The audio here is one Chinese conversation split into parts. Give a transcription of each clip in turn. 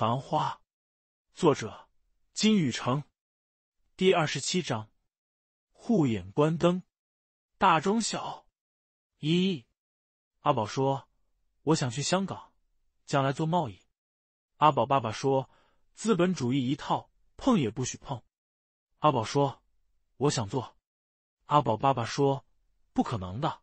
繁花，作者金宇澄，第二十七章：护眼关灯，大中小。一，阿宝说：“我想去香港，将来做贸易。”阿宝爸爸说：“资本主义一套，碰也不许碰。”阿宝说：“我想做。”阿宝爸爸说：“不可能的。”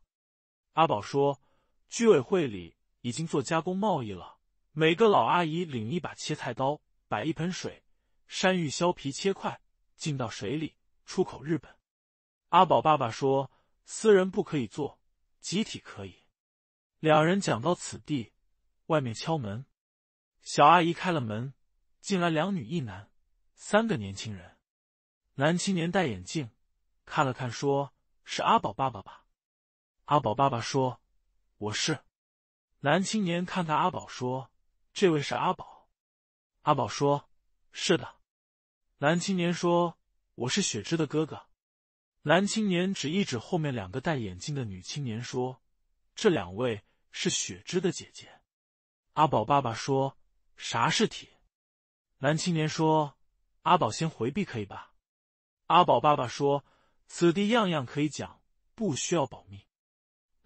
阿宝说：“居委会里已经做加工贸易了。”每个老阿姨领一把切菜刀，摆一盆水，山芋削皮切块，浸到水里，出口日本。阿宝爸爸说：“私人不可以做，集体可以。”两人讲到此地，外面敲门，小阿姨开了门，进来两女一男，三个年轻人。男青年戴眼镜，看了看说：“是阿宝爸爸吧？”阿宝爸爸说：“我是。”男青年看看阿宝说。这位是阿宝。阿宝说：“是的。”男青年说：“我是雪芝的哥哥。”男青年指一指后面两个戴眼镜的女青年说：“这两位是雪芝的姐姐。”阿宝爸爸说：“啥是铁？”男青年说：“阿宝先回避可以吧？”阿宝爸爸说：“此地样样可以讲，不需要保密。”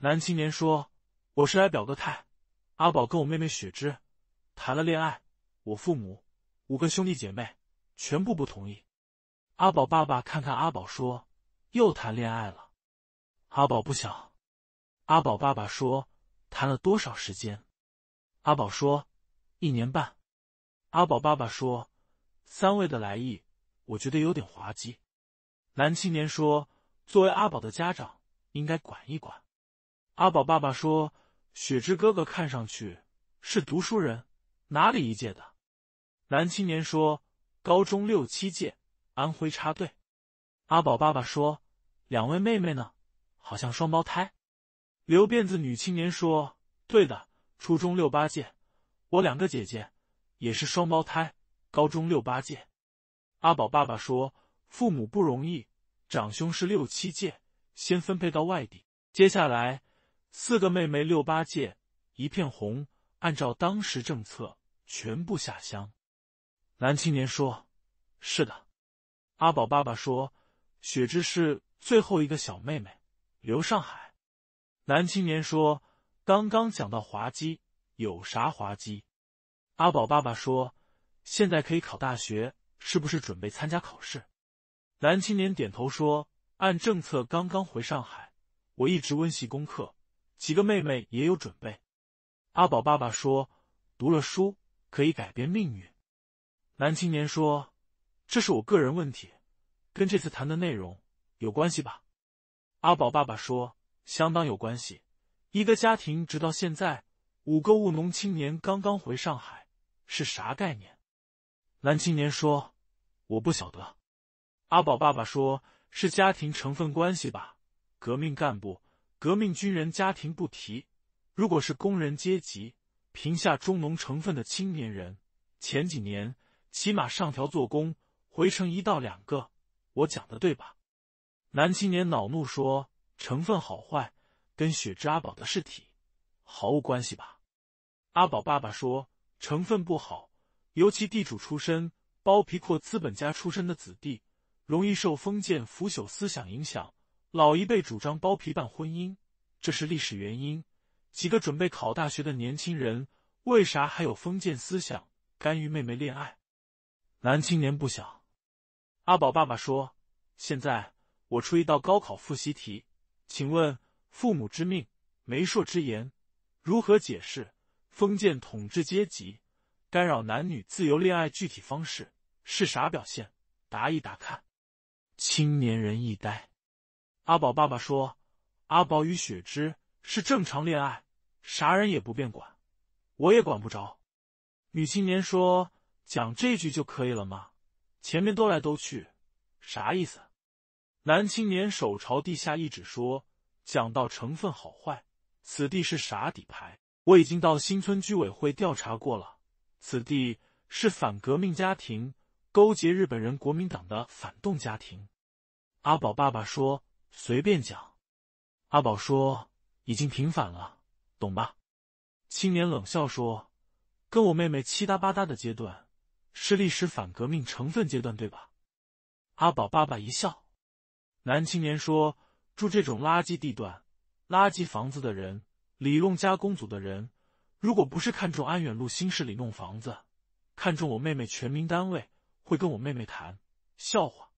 男青年说：“我是来表个态，阿宝跟我妹妹雪芝。”谈了恋爱，我父母五个兄弟姐妹全部不同意。阿宝爸爸看看阿宝说：“又谈恋爱了。”阿宝不想。阿宝爸爸说：“谈了多少时间？”阿宝说：“一年半。”阿宝爸爸说：“三位的来意，我觉得有点滑稽。”男青年说：“作为阿宝的家长，应该管一管。”阿宝爸爸说：“雪之哥哥看上去是读书人。”哪里一届的？男青年说：“高中六七届，安徽插队。”阿宝爸爸说：“两位妹妹呢？好像双胞胎。”留辫子女青年说：“对的，初中六八届，我两个姐姐也是双胞胎，高中六八届。”阿宝爸爸说：“父母不容易，长兄是六七届，先分配到外地，接下来四个妹妹六八届，一片红，按照当时政策。”全部下乡。男青年说：“是的。”阿宝爸爸说：“雪芝是最后一个小妹妹，留上海。”男青年说：“刚刚讲到滑稽，有啥滑稽？”阿宝爸爸说：“现在可以考大学，是不是准备参加考试？”男青年点头说：“按政策刚刚回上海，我一直温习功课，几个妹妹也有准备。”阿宝爸爸说：“读了书。”可以改变命运，男青年说：“这是我个人问题，跟这次谈的内容有关系吧？”阿宝爸爸说：“相当有关系。一个家庭直到现在，五个务农青年刚刚回上海，是啥概念？”男青年说：“我不晓得。”阿宝爸爸说：“是家庭成分关系吧？革命干部、革命军人家庭不提，如果是工人阶级。”贫下中农成分的青年人，前几年起码上调做工回城一到两个，我讲的对吧？男青年恼怒说：“成分好坏跟雪之阿宝的尸体毫无关系吧？”阿宝爸爸说：“成分不好，尤其地主出身、包皮阔资本家出身的子弟，容易受封建腐朽思想影响。老一辈主张包皮办婚姻，这是历史原因。”几个准备考大学的年轻人，为啥还有封建思想干预妹妹恋爱？男青年不想。阿宝爸爸说：“现在我出一道高考复习题，请问父母之命、媒妁之言，如何解释封建统治阶级干扰男女自由恋爱？具体方式是啥表现？答一答看。”青年人一呆。阿宝爸爸说：“阿宝与雪芝。”是正常恋爱，啥人也不便管，我也管不着。女青年说：“讲这句就可以了吗？前面兜来兜去，啥意思？”男青年手朝地下一指说：“讲到成分好坏，此地是啥底牌？我已经到新村居委会调查过了，此地是反革命家庭，勾结日本人、国民党的反动家庭。”阿宝爸爸说：“随便讲。”阿宝说。已经平反了，懂吧？青年冷笑说：“跟我妹妹七搭八搭的阶段，是历史反革命成分阶段，对吧？”阿宝爸爸一笑。男青年说：“住这种垃圾地段、垃圾房子的人，里弄加工组的人，如果不是看中安远路新市里弄房子，看中我妹妹全民单位，会跟我妹妹谈笑话。”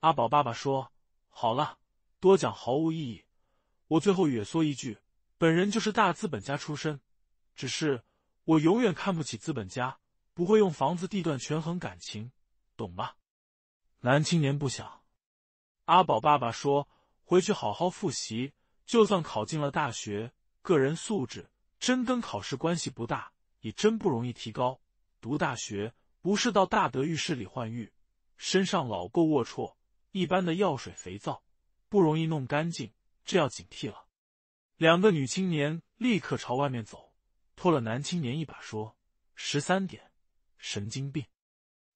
阿宝爸爸说：“好了，多讲毫无意义。”我最后也说一句，本人就是大资本家出身，只是我永远看不起资本家，不会用房子地段权衡感情，懂吗？男青年不想。阿宝爸爸说：“回去好好复习，就算考进了大学，个人素质真跟考试关系不大，也真不容易提高。读大学不是到大德浴室里换浴，身上老够龌龊，一般的药水肥皂不容易弄干净。”这要警惕了！两个女青年立刻朝外面走，拖了男青年一把，说：“十三点，神经病！”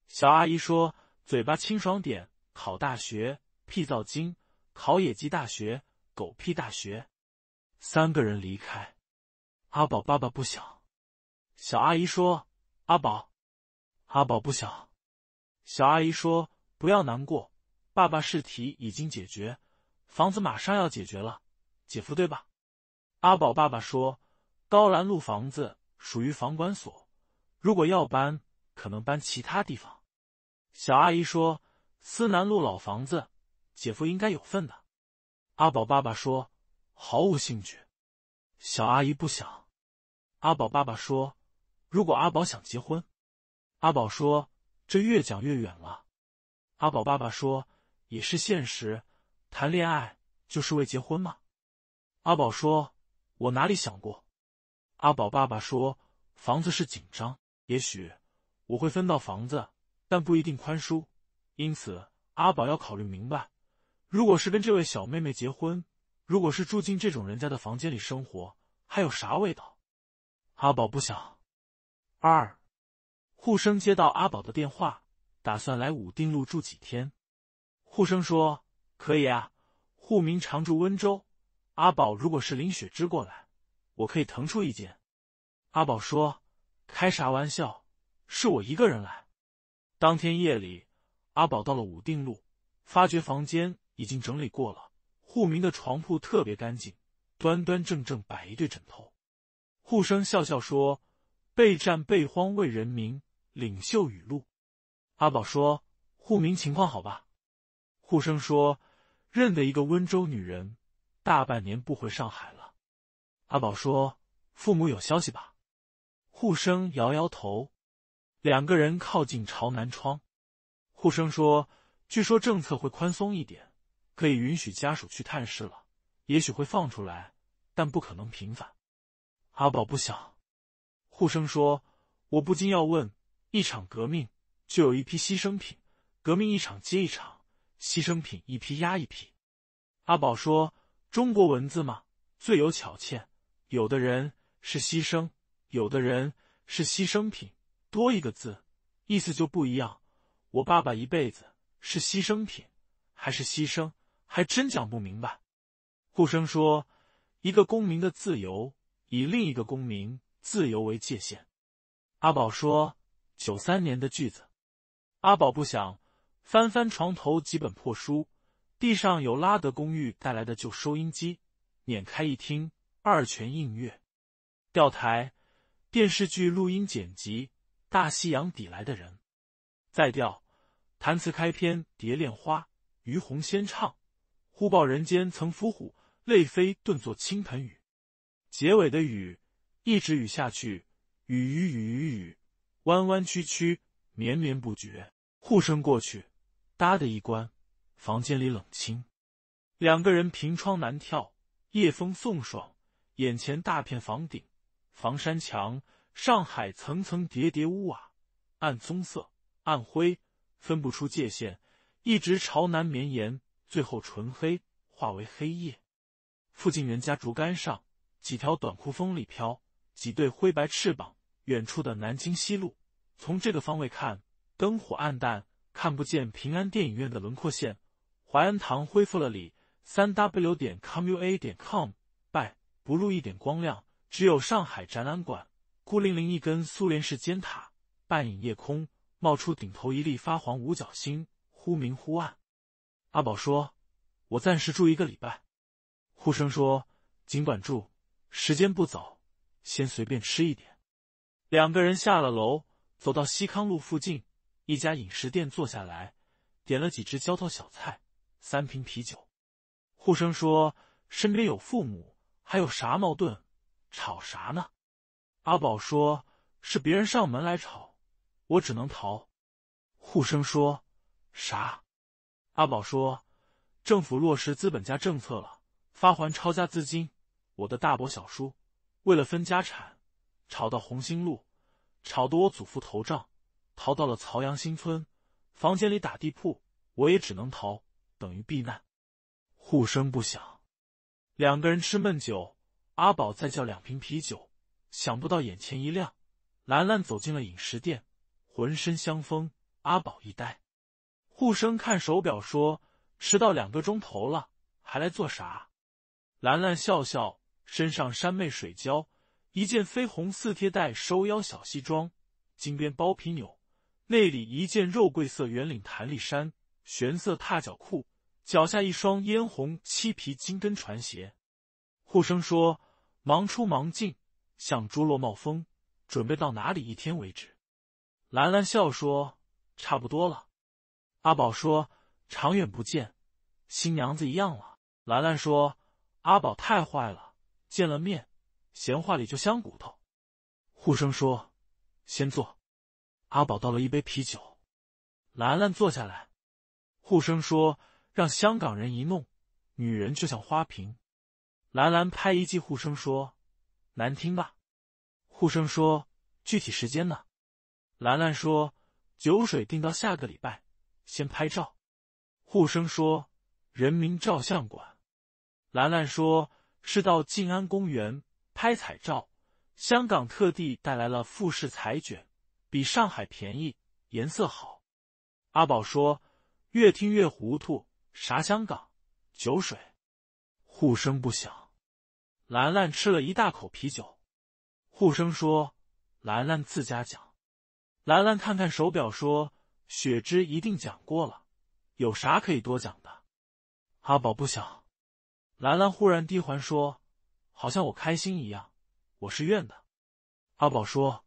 小阿姨说：“嘴巴清爽点，考大学屁造精，考野鸡大学，狗屁大学！”三个人离开。阿宝爸爸不想。小阿姨说：“阿宝，阿宝不想。”小阿姨说：“不要难过，爸爸试题已经解决。”房子马上要解决了，姐夫对吧？阿宝爸爸说：“高兰路房子属于房管所，如果要搬，可能搬其他地方。”小阿姨说：“思南路老房子，姐夫应该有份的。”阿宝爸爸说：“毫无兴趣。”小阿姨不想。阿宝爸爸说：“如果阿宝想结婚。”阿宝说：“这越讲越远了。”阿宝爸爸说：“也是现实。”谈恋爱就是为结婚吗？阿宝说：“我哪里想过？”阿宝爸爸说：“房子是紧张，也许我会分到房子，但不一定宽恕。因此，阿宝要考虑明白。如果是跟这位小妹妹结婚，如果是住进这种人家的房间里生活，还有啥味道？”阿宝不想。二，护生接到阿宝的电话，打算来武定路住几天。护生说。可以啊，户名常住温州。阿宝，如果是林雪芝过来，我可以腾出一间。阿宝说：“开啥玩笑，是我一个人来。”当天夜里，阿宝到了武定路，发觉房间已经整理过了，户名的床铺特别干净，端端正正摆一对枕头。护生笑笑说：“备战备荒为人民，领袖语录。”阿宝说：“户名情况好吧？”护生说。认得一个温州女人，大半年不回上海了。阿宝说：“父母有消息吧？”护生摇摇头。两个人靠近朝南窗，护生说：“据说政策会宽松一点，可以允许家属去探视了。也许会放出来，但不可能频繁。”阿宝不想。护生说：“我不禁要问，一场革命就有一批牺牲品，革命一场接一场。”牺牲品一批压一批，阿宝说：“中国文字嘛，最有巧欠，有的人是牺牲，有的人是牺牲品，多一个字，意思就不一样。”我爸爸一辈子是牺牲品还是牺牲，还真讲不明白。顾生说：“一个公民的自由，以另一个公民自由为界限。”阿宝说：“九三年的句子。”阿宝不想。翻翻床头几本破书，地上有拉德公寓带来的旧收音机，碾开一听《二泉映月》，调台电视剧录音剪辑《大西洋底来的人》，再调弹词开篇《蝶恋花》，于红仙唱：“忽报人间曾伏虎，泪飞顿作倾盆雨。”结尾的雨一直雨下去，雨雨雨雨雨，弯弯曲曲，绵绵不绝。护声过去。嗒的一关，房间里冷清，两个人凭窗南眺，夜风送爽，眼前大片房顶、房山墙、上海层层叠叠屋瓦，暗棕色、暗灰，分不出界限，一直朝南绵延，最后纯黑，化为黑夜。附近人家竹竿上，几条短裤风里飘，几对灰白翅膀。远处的南京西路，从这个方位看，灯火暗淡。看不见平安电影院的轮廓线，淮安堂恢复了里三 w 点 comu a 点 com 拜不露一点光亮，只有上海展览馆孤零零一根苏联式尖塔，半隐夜空，冒出顶头一粒发黄五角星，忽明忽暗。阿宝说：“我暂时住一个礼拜。”护生说：“尽管住，时间不早，先随便吃一点。”两个人下了楼，走到西康路附近。一家饮食店坐下来，点了几只浇头小菜，三瓶啤酒。护生说：“身边有父母，还有啥矛盾？吵啥呢？”阿宝说：“是别人上门来吵，我只能逃。”护生说：“啥？”阿宝说：“政府落实资本家政策了，发还抄家资金。我的大伯小叔为了分家产，吵到红星路，吵得我祖父头胀。”逃到了曹杨新村，房间里打地铺，我也只能逃，等于避难。护生不响，两个人吃闷酒。阿宝再叫两瓶啤酒，想不到眼前一亮，兰兰走进了饮食店，浑身香风。阿宝一呆，护生看手表说：“迟到两个钟头了，还来做啥？”兰兰笑笑，身上山媚水娇，一件绯红似贴带收腰小西装，金边包皮纽。内里一件肉桂色圆领弹力衫，玄色踏脚裤，脚下一双嫣红漆皮金跟船鞋。护生说：“忙出忙进，像猪落冒风，准备到哪里一天为止？”兰兰笑说：“差不多了。”阿宝说：“长远不见，新娘子一样了。”兰兰说：“阿宝太坏了，见了面，闲话里就香骨头。”护生说：“先坐。”阿宝倒了一杯啤酒，兰兰坐下来。护生说：“让香港人一弄，女人就像花瓶。”兰兰拍一记，护生说：“难听吧？”护生说：“具体时间呢？”兰兰说：“酒水定到下个礼拜，先拍照。”护生说：“人民照相馆。”兰兰说：“是到静安公园拍彩照，香港特地带来了富士彩卷。”比上海便宜，颜色好。阿宝说：“越听越糊涂，啥香港酒水？”互生不想。兰兰吃了一大口啤酒。互生说：“兰兰自家讲。”兰兰看看手表说：“雪芝一定讲过了，有啥可以多讲的？”阿宝不想。兰兰忽然低还说：“好像我开心一样，我是怨的。”阿宝说。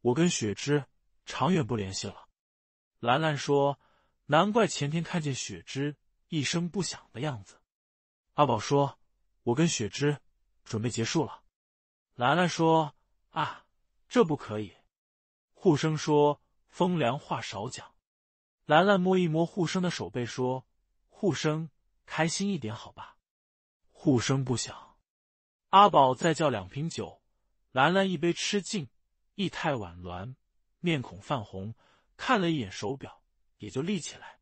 我跟雪芝长远不联系了。兰兰说：“难怪前天看见雪芝一声不响的样子。”阿宝说：“我跟雪芝准备结束了。”兰兰说：“啊，这不可以。”护生说：“风凉话少讲。”兰兰摸一摸护生的手背说：“护生，开心一点好吧？”护生不想。阿宝再叫两瓶酒，兰兰一杯吃尽。意态婉娈，面孔泛红，看了一眼手表，也就立起来。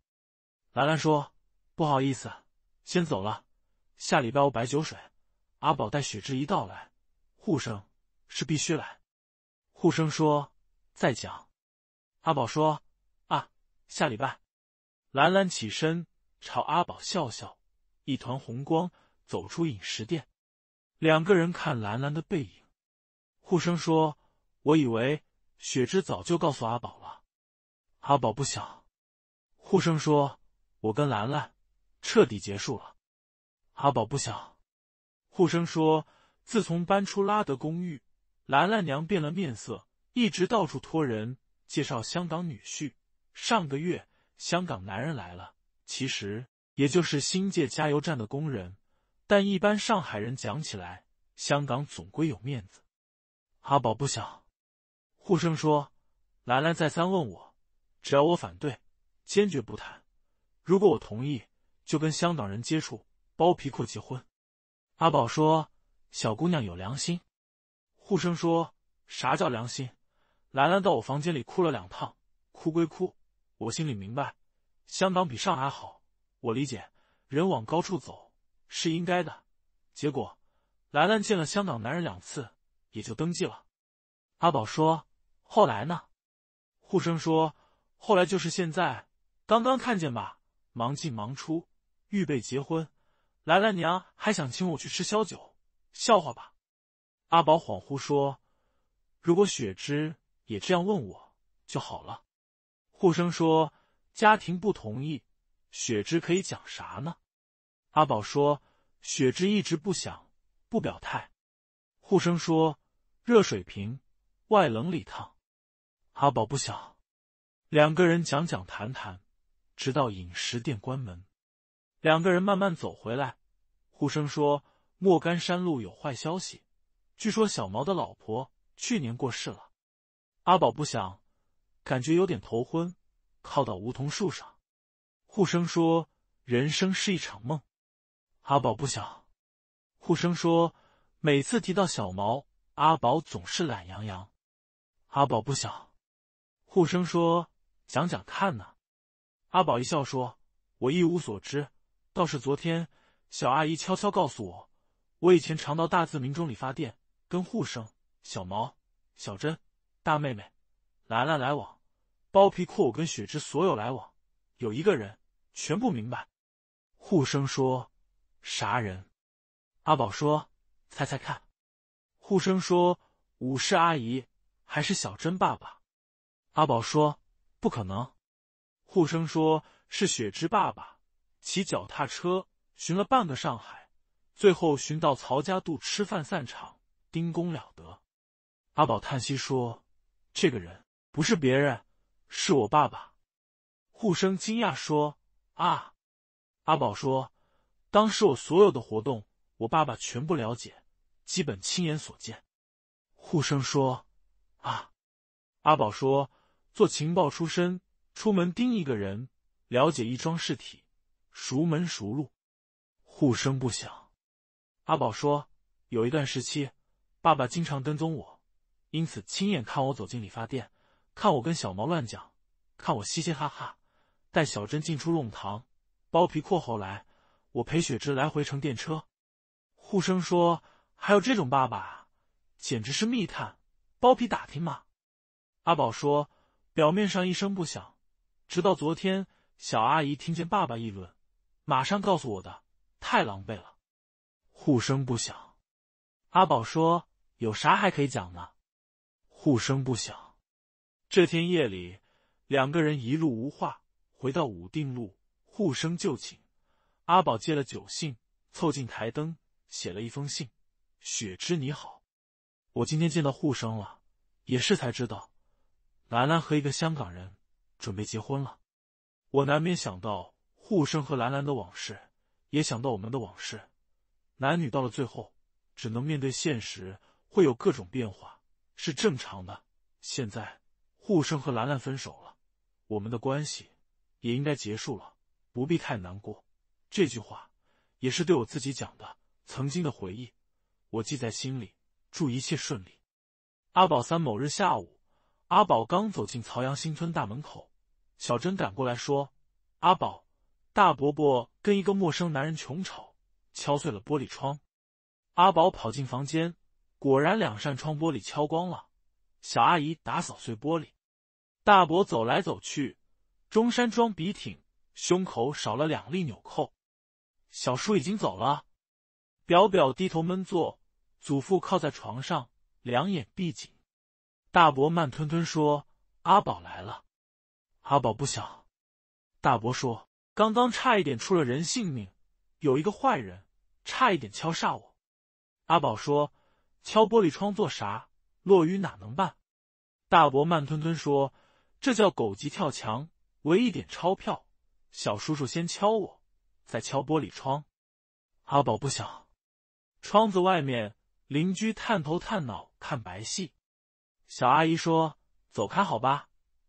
兰兰说：“不好意思，先走了。下礼拜我摆酒水，阿宝带雪芝一道来。护生是必须来。”护生说：“再讲。”阿宝说：“啊，下礼拜。”兰兰起身朝阿宝笑笑，一团红光走出饮食店。两个人看兰兰的背影，护生说。我以为雪芝早就告诉阿宝了，阿宝不想。护生说：“我跟兰兰彻底结束了。”阿宝不想。护生说：“自从搬出拉德公寓，兰兰娘变了面色，一直到处托人介绍香港女婿。上个月香港男人来了，其实也就是新界加油站的工人，但一般上海人讲起来，香港总归有面子。”阿宝不想。护生说：“兰兰再三问我，只要我反对，坚决不谈；如果我同意，就跟香港人接触，包皮阔结婚。”阿宝说：“小姑娘有良心。”护生说：“啥叫良心？”兰兰到我房间里哭了两趟，哭归哭，我心里明白，香港比上海好，我理解，人往高处走是应该的。结果，兰兰见了香港男人两次，也就登记了。阿宝说。后来呢？护生说：“后来就是现在，刚刚看见吧，忙进忙出，预备结婚。兰兰娘还想请我去吃宵酒，笑话吧。”阿宝恍惚说：“如果雪芝也这样问我就好了。”护生说：“家庭不同意，雪芝可以讲啥呢？”阿宝说：“雪芝一直不想，不表态。”护生说：“热水瓶外冷里烫。”阿宝不想，两个人讲讲谈谈，直到饮食店关门。两个人慢慢走回来，护生说：“莫干山路有坏消息，据说小毛的老婆去年过世了。”阿宝不想，感觉有点头昏，靠到梧桐树上。护生说：“人生是一场梦。”阿宝不想。护生说：“每次提到小毛，阿宝总是懒洋洋。”阿宝不想。护生说：“讲讲看呢。”阿宝一笑说：“我一无所知，倒是昨天小阿姨悄悄告诉我，我以前常到大字名中理发店，跟护生、小毛、小珍、大妹妹、兰兰来往，包皮括我跟雪芝所有来往，有一个人全部明白。”护生说：“啥人？”阿宝说：“猜猜看。”护生说：“武士阿姨还是小珍爸爸？”阿宝说：“不可能。”护生说：“是雪之爸爸骑脚踏车寻了半个上海，最后寻到曹家渡吃饭散场，丁公了得。”阿宝叹息说：“这个人不是别人，是我爸爸。”护生惊讶说：“啊！”阿宝说：“当时我所有的活动，我爸爸全部了解，基本亲眼所见。”护生说：“啊！”阿宝说。做情报出身，出门盯一个人，了解一桩事体，熟门熟路，互生不响。阿宝说，有一段时期，爸爸经常跟踪我，因此亲眼看我走进理发店，看我跟小毛乱讲，看我嘻嘻哈哈，带小珍进出弄堂，包皮扩喉来。我陪雪芝来回乘电车，互生说，还有这种爸爸，简直是密探，包皮打听嘛。阿宝说。表面上一声不响，直到昨天，小阿姨听见爸爸议论，马上告诉我的，太狼狈了。互生不响，阿宝说：“有啥还可以讲呢？”互生不响。这天夜里，两个人一路无话，回到武定路，互生旧情。阿宝借了酒兴，凑近台灯，写了一封信：“雪芝你好，我今天见到互生了，也是才知道。”兰兰和一个香港人准备结婚了，我难免想到护生和兰兰的往事，也想到我们的往事。男女到了最后，只能面对现实，会有各种变化，是正常的。现在护生和兰兰分手了，我们的关系也应该结束了，不必太难过。这句话也是对我自己讲的。曾经的回忆，我记在心里，祝一切顺利。阿宝三某日下午。阿宝刚走进曹阳新村大门口，小珍赶过来说：“阿宝，大伯伯跟一个陌生男人穷吵，敲碎了玻璃窗。”阿宝跑进房间，果然两扇窗玻璃敲光了。小阿姨打扫碎玻璃，大伯走来走去，中山装笔挺，胸口少了两粒纽扣。小叔已经走了，表表低头闷坐，祖父靠在床上，两眼闭紧。大伯慢吞吞说：“阿宝来了。”阿宝不小。大伯说：“刚刚差一点出了人性命，有一个坏人，差一点敲煞我。”阿宝说：“敲玻璃窗做啥？落雨哪能办？”大伯慢吞吞说：“这叫狗急跳墙，为一点钞票，小叔叔先敲我，再敲玻璃窗。”阿宝不小。窗子外面，邻居探头探脑看白戏。小阿姨说：“走开，好吧，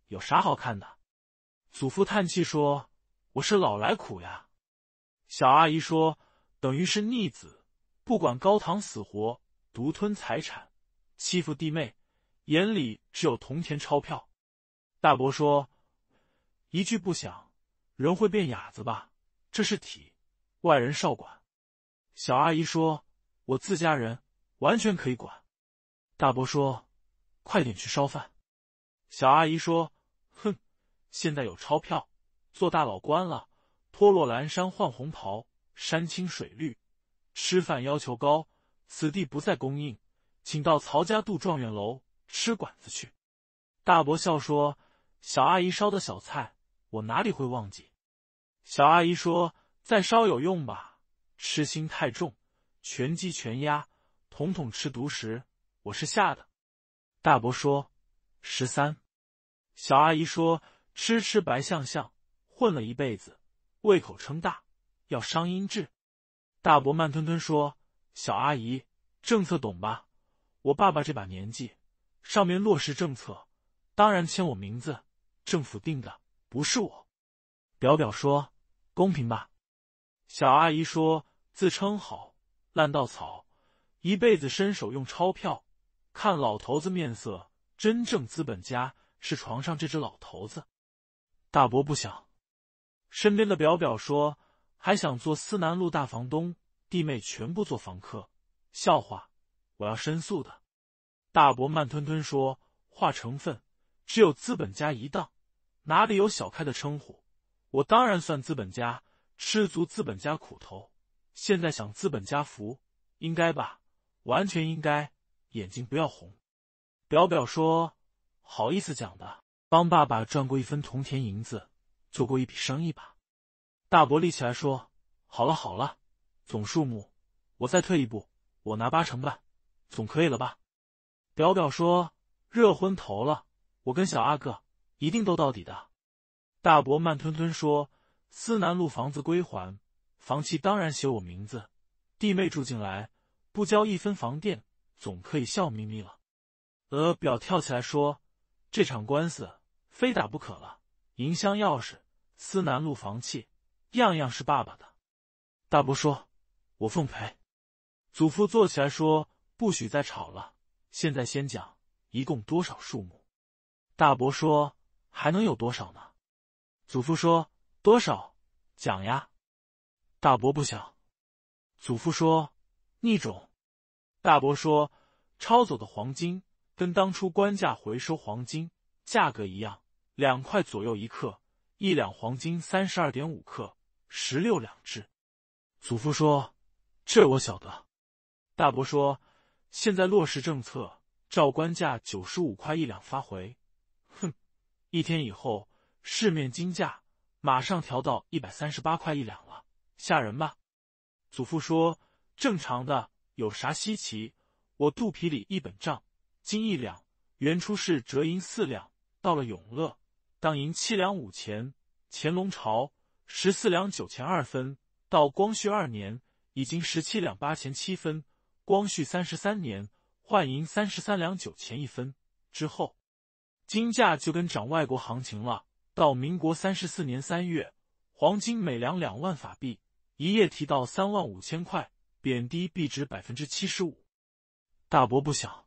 有啥好看的。”祖父叹气说：“我是老来苦呀。”小阿姨说：“等于是逆子，不管高堂死活，独吞财产，欺负弟妹，眼里只有铜钱钞票。”大伯说：“一句不想，人会变哑子吧？这是体，外人少管。”小阿姨说：“我自家人，完全可以管。”大伯说。快点去烧饭，小阿姨说：“哼，现在有钞票，做大老官了，脱落蓝衫换红袍，山清水绿，吃饭要求高，此地不再供应，请到曹家渡状元楼吃馆子去。”大伯笑说：“小阿姨烧的小菜，我哪里会忘记？”小阿姨说：“再烧有用吧？吃心太重，全鸡全鸭，统统吃独食，我是吓的。”大伯说：“十三。”小阿姨说：“吃吃白象象，混了一辈子，胃口撑大，要伤阴质。”大伯慢吞吞说：“小阿姨，政策懂吧？我爸爸这把年纪，上面落实政策，当然签我名字。政府定的，不是我。”表表说：“公平吧？”小阿姨说：“自称好烂稻草，一辈子伸手用钞票。”看老头子面色，真正资本家是床上这只老头子。大伯不想，身边的表表说还想做思南路大房东，弟妹全部做房客，笑话！我要申诉的。大伯慢吞吞说话成分，只有资本家一档，哪里有小开的称呼？我当然算资本家，吃足资本家苦头，现在享资本家福，应该吧？完全应该。眼睛不要红，表表说：“好意思讲的，帮爸爸赚过一分铜钱银子，做过一笔生意吧。”大伯立起来说：“好了好了，总数目，我再退一步，我拿八成半，总可以了吧？”表表说：“热昏头了，我跟小阿哥一定都到底的。”大伯慢吞吞说：“思南路房子归还，房契当然写我名字，弟妹住进来，不交一分房电。”总可以笑眯眯了。表跳起来说：“这场官司非打不可了！银箱钥匙、思南路房契，样样是爸爸的。”大伯说：“我奉陪。”祖父坐起来说：“不许再吵了！现在先讲一共多少数目。”大伯说：“还能有多少呢？”祖父说：“多少讲呀？”大伯不想。祖父说：“逆种。”大伯说：“抄走的黄金跟当初官价回收黄金价格一样，两块左右一克，一两黄金三十二点五克，十六两制。”祖父说：“这我晓得。”大伯说：“现在落实政策，照官价九十五块一两发回。”哼，一天以后市面金价马上调到一百三十八块一两了，吓人吧？祖父说：“正常的。”有啥稀奇？我肚皮里一本账，金一两，原初是折银四两，到了永乐当银七两五钱，乾隆朝十四两九钱二分，到光绪二年已经十七两八钱七分，光绪三十三年换银三十三两九钱一分之后，金价就跟涨外国行情了。到民国三十四年三月，黄金每两两万法币，一夜提到三万五千块。贬低币值百分之七十五，大伯不想，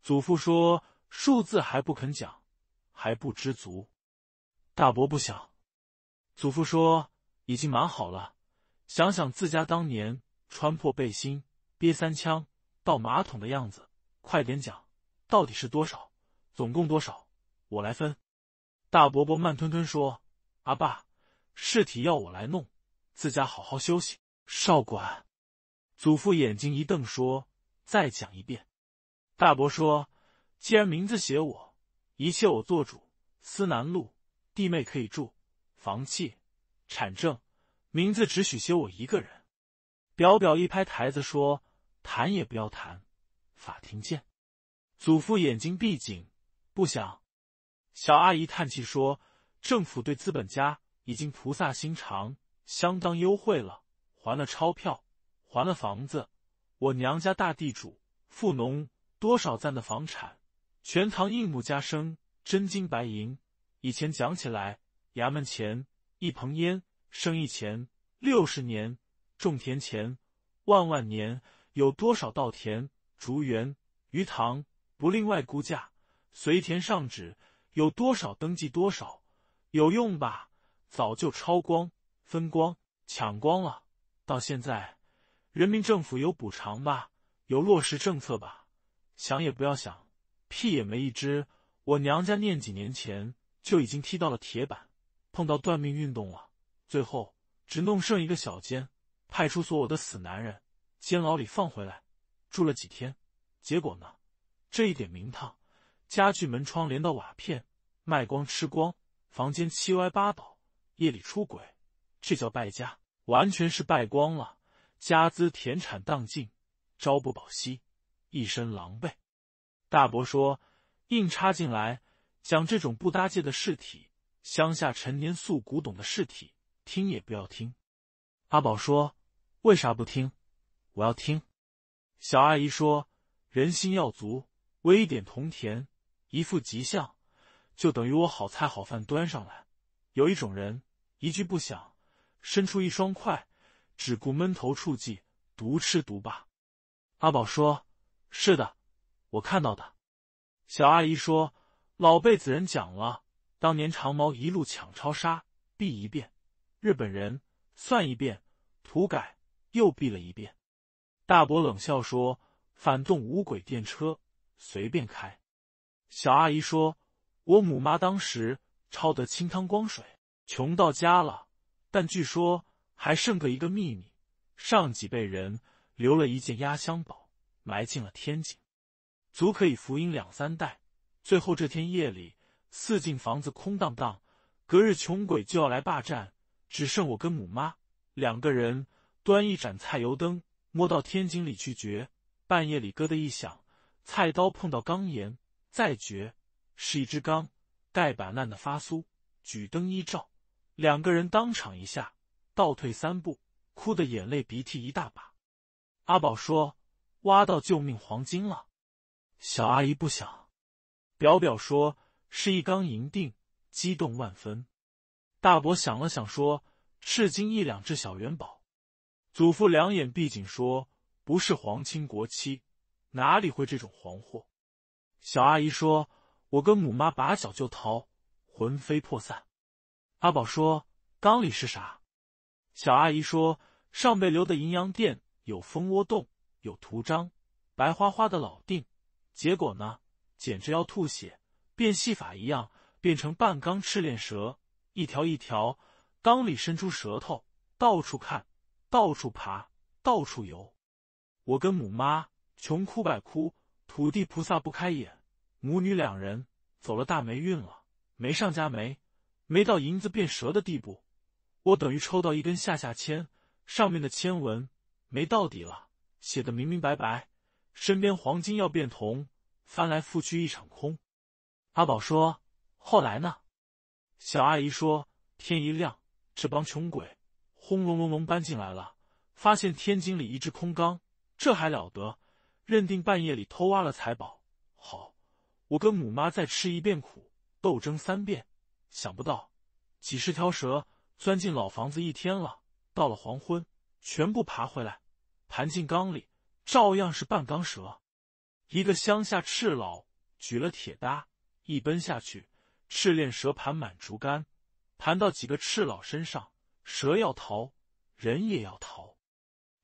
祖父说数字还不肯讲，还不知足。大伯不想，祖父说已经蛮好了，想想自家当年穿破背心憋三枪倒马桶的样子，快点讲到底是多少，总共多少，我来分。大伯伯慢吞吞说：“阿爸，尸体要我来弄，自家好好休息，少管。”祖父眼睛一瞪，说：“再讲一遍。”大伯说：“既然名字写我，一切我做主。思南路弟妹可以住，房契、产证名字只许写我一个人。”表表一拍台子说：“谈也不要谈，法庭见。”祖父眼睛闭紧，不想。小阿姨叹气说：“政府对资本家已经菩萨心肠，相当优惠了，还了钞票。”还了房子，我娘家大地主富农多少赞的房产，全藏硬木家生真金白银。以前讲起来，衙门前一棚烟，生意钱六十年，种田钱万万年。有多少稻田、竹园、鱼塘，不另外估价，随田上纸有多少登记多少，有用吧？早就抄光、分光、抢光了，到现在。人民政府有补偿吧？有落实政策吧？想也不要想，屁也没一只。我娘家念几年前就已经踢到了铁板，碰到断命运动了，最后只弄剩一个小监派出所。我的死男人，监牢里放回来住了几天，结果呢？这一点名堂，家具、门窗、连到瓦片卖光吃光，房间七歪八倒，夜里出轨，这叫败家，完全是败光了。家资田产荡尽，朝不保夕，一身狼狈。大伯说：“硬插进来讲这种不搭界的事体，乡下陈年素古董的事体，听也不要听。”阿宝说：“为啥不听？我要听。”小阿姨说：“人心要足，微一点铜钱，一副吉相，就等于我好菜好饭端上来。有一种人，一句不响，伸出一双筷。”只顾闷头处计，独吃独霸。阿宝说：“是的，我看到的。”小阿姨说：“老辈子人讲了，当年长毛一路抢抄杀，毙一遍；日本人算一遍，土改又毙了一遍。”大伯冷笑说：“反动无轨电车随便开。”小阿姨说：“我母妈当时抄得清汤光水，穷到家了，但据说。”还剩个一个秘密，上几辈人留了一件压箱宝，埋进了天井，足可以福音两三代。最后这天夜里，四进房子空荡荡，隔日穷鬼就要来霸占，只剩我跟母妈两个人，端一盏菜油灯，摸到天井里去掘。半夜里咯的一响，菜刀碰到钢岩，再掘是一只缸，盖板烂的发酥，举灯一照，两个人当场一下。倒退三步，哭得眼泪鼻涕一大把。阿宝说：“挖到救命黄金了。”小阿姨不想。表表说：“是一缸银锭，激动万分。”大伯想了想说：“赤金一两只小元宝。”祖父两眼闭紧说：“不是皇亲国戚，哪里会这种黄货？”小阿姨说：“我跟母妈拔脚就逃，魂飞魄散。”阿宝说：“缸里是啥？”小阿姨说：“上辈留的阴阳殿有蜂窝洞，有图章，白花花的老锭。结果呢，简直要吐血，变戏法一样变成半缸赤练蛇，一条一条，缸里伸出舌头，到处看，到处爬，到处游。我跟母妈穷哭百哭，土地菩萨不开眼，母女两人走了大霉运了，没上家霉，没到银子变蛇的地步。”我等于抽到一根下下签，上面的签文没到底了，写的明明白白。身边黄金要变铜，翻来覆去一场空。阿宝说：“后来呢？”小阿姨说：“天一亮，这帮穷鬼轰隆隆隆搬进来了，发现天井里一只空缸，这还了得！认定半夜里偷挖了财宝。好，我跟母妈再吃一遍苦，斗争三遍。想不到，几十条蛇。”钻进老房子一天了，到了黄昏，全部爬回来，盘进缸里，照样是半缸蛇。一个乡下赤佬举了铁搭，一奔下去，赤练蛇盘满竹竿，盘到几个赤佬身上，蛇要逃，人也要逃。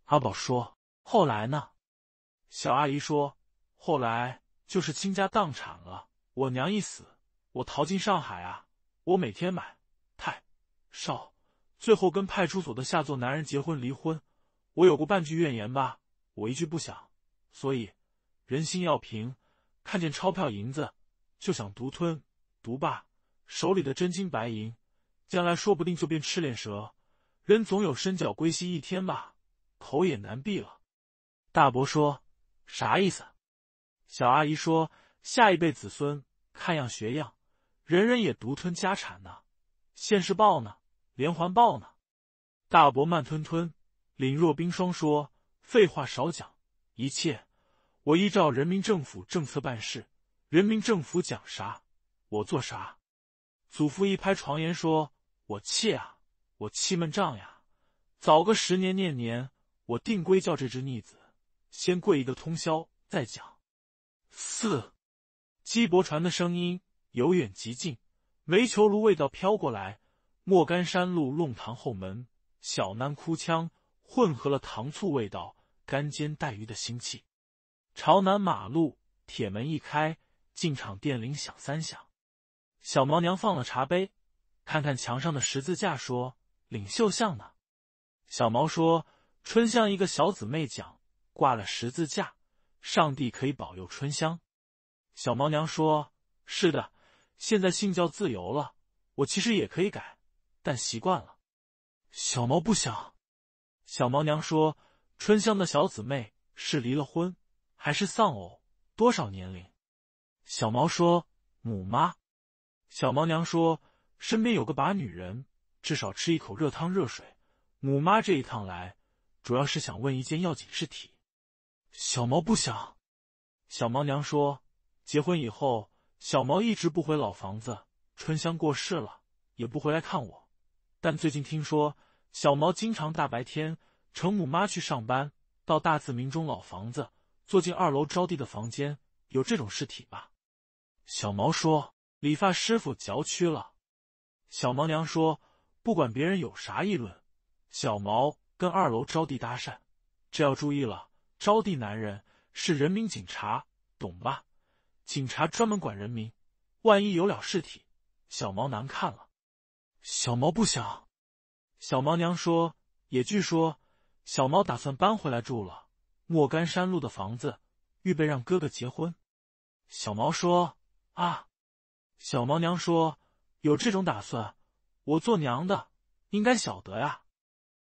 阿宝说：“后来呢？”小阿姨说：“后来就是倾家荡产了。我娘一死，我逃进上海啊！我每天买。”少，最后跟派出所的下作男人结婚离婚，我有过半句怨言吧？我一句不想。所以人心要平，看见钞票银子就想独吞独霸手里的真金白银，将来说不定就变赤练蛇。人总有身脚归西一天吧，口也难闭了。大伯说啥意思？小阿姨说下一辈子孙看样学样，人人也独吞家产呢。现世报呢？连环爆呢？大伯慢吞吞、凛若冰霜说：“废话少讲，一切我依照人民政府政策办事。人民政府讲啥，我做啥。”祖父一拍床沿说：“我气啊！我气闷胀呀！早个十年念年，我定规叫这只逆子先跪一个通宵再讲。”四，鸡伯船的声音由远及近，煤球炉味道飘过来。莫干山路弄堂后门，小囡哭腔混合了糖醋味道、干煎带鱼的腥气。朝南马路，铁门一开，进场电铃响三响。小毛娘放了茶杯，看看墙上的十字架，说：“领袖像呢？”小毛说：“春香一个小姊妹讲挂了十字架，上帝可以保佑春香。”小毛娘说：“是的，现在信教自由了，我其实也可以改。”但习惯了。小毛不想。小毛娘说：“春香的小姊妹是离了婚还是丧偶？多少年龄？”小毛说：“母妈。”小毛娘说：“身边有个把女人，至少吃一口热汤热水。”母妈这一趟来，主要是想问一件要紧事体。小毛不想。小毛娘说：“结婚以后，小毛一直不回老房子。春香过世了，也不回来看我。”但最近听说，小毛经常大白天乘母妈去上班，到大字明中老房子，坐进二楼招娣的房间。有这种尸体吧？小毛说：“理发师傅嚼曲了。”小毛娘说：“不管别人有啥议论，小毛跟二楼招娣搭讪，这要注意了。招娣男人是人民警察，懂吧？警察专门管人民，万一有了尸体，小毛难看了。”小毛不想，小毛娘说：“也据说小毛打算搬回来住了莫干山路的房子，预备让哥哥结婚。”小毛说：“啊！”小毛娘说：“有这种打算，我做娘的应该晓得呀。”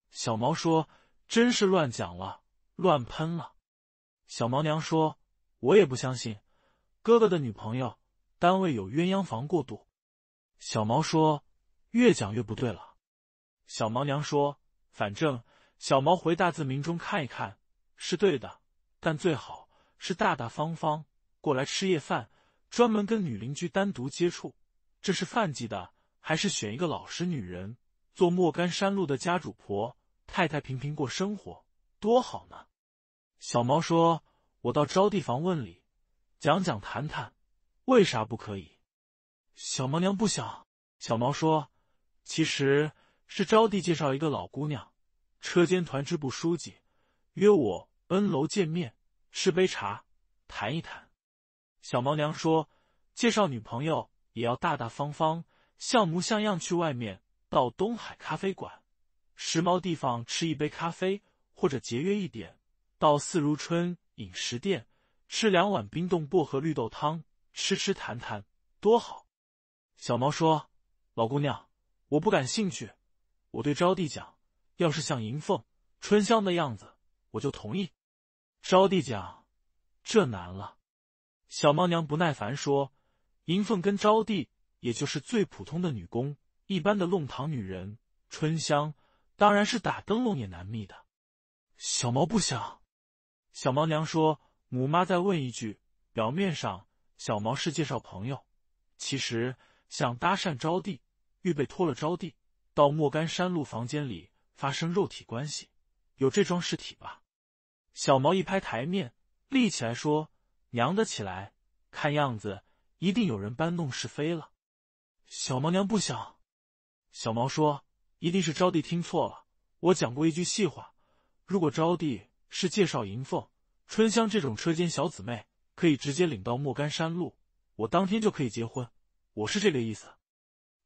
小毛说：“真是乱讲了，乱喷了。”小毛娘说：“我也不相信，哥哥的女朋友单位有鸳鸯房过渡。”小毛说。越讲越不对了，小毛娘说：“反正小毛回大字明中看一看是对的，但最好是大大方方过来吃夜饭，专门跟女邻居单独接触。这是犯忌的，还是选一个老实女人做莫干山路的家主婆，太太平平过生活多好呢。”小毛说：“我到招娣房问里，讲讲谈谈，为啥不可以？”小毛娘不想。小毛说。其实是招娣介绍一个老姑娘，车间团支部书记约我恩楼见面，吃杯茶，谈一谈。小毛娘说，介绍女朋友也要大大方方，像模像样。去外面到东海咖啡馆，时髦地方吃一杯咖啡，或者节约一点，到四如春饮食店吃两碗冰冻薄荷绿豆汤，吃吃谈谈，多好。小毛说，老姑娘。我不感兴趣，我对招娣讲，要是像银凤、春香的样子，我就同意。招娣讲，这难了。小毛娘不耐烦说：“银凤跟招娣，也就是最普通的女工，一般的弄堂女人，春香当然是打灯笼也难觅的。”小毛不想。小毛娘说：“母妈再问一句，表面上小毛是介绍朋友，其实想搭讪招娣。”预备拖了招娣到莫干山路房间里发生肉体关系，有这桩事体吧？小毛一拍台面，立起来说：“娘的，起来！看样子一定有人搬弄是非了。”小毛娘不想。小毛说：“一定是招娣听错了。我讲过一句细话，如果招娣是介绍银凤、春香这种车间小姊妹，可以直接领到莫干山路，我当天就可以结婚。我是这个意思。”